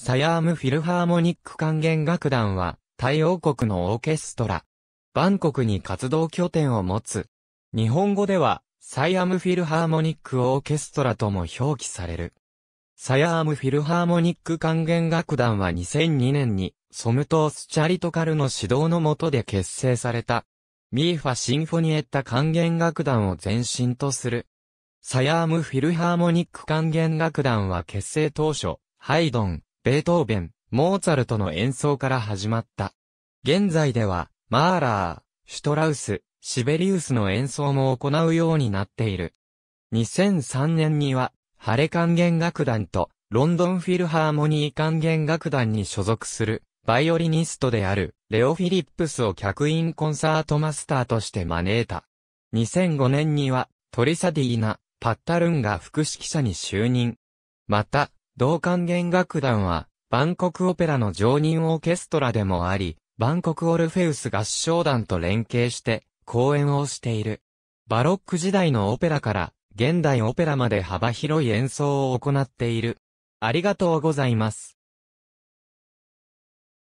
サヤームフィルハーモニック管弦楽団は、タイ王国のオーケストラ。バンコクに活動拠点を持つ。日本語では、サイアムフィルハーモニックオーケストラとも表記される。サヤームフィルハーモニック管弦楽団は2002年に、ソムトース・チャリトカルの指導の下で結成された。ミーファ・シンフォニエッタ管弦楽団を前身とする。サヤームフィルハーモニック管弦楽団は結成当初、ハイドン、ベートーベン、モーツァルトの演奏から始まった。現在では、マーラー、シュトラウス、シベリウスの演奏も行うようになっている。2003年には、ハレ管弦楽団と、ロンドンフィルハーモニー管弦楽団に所属する、バイオリニストである、レオ・フィリップスを客員コンサートマスターとして招いた。2005年には、トリサディーナ、パッタルンが副指揮者に就任。また、同管弦楽団は、バンコクオペラの常任オーケストラでもあり、バンコクオルフェウス合唱団と連携して、公演をしている。バロック時代のオペラから、現代オペラまで幅広い演奏を行っている。ありがとうございます。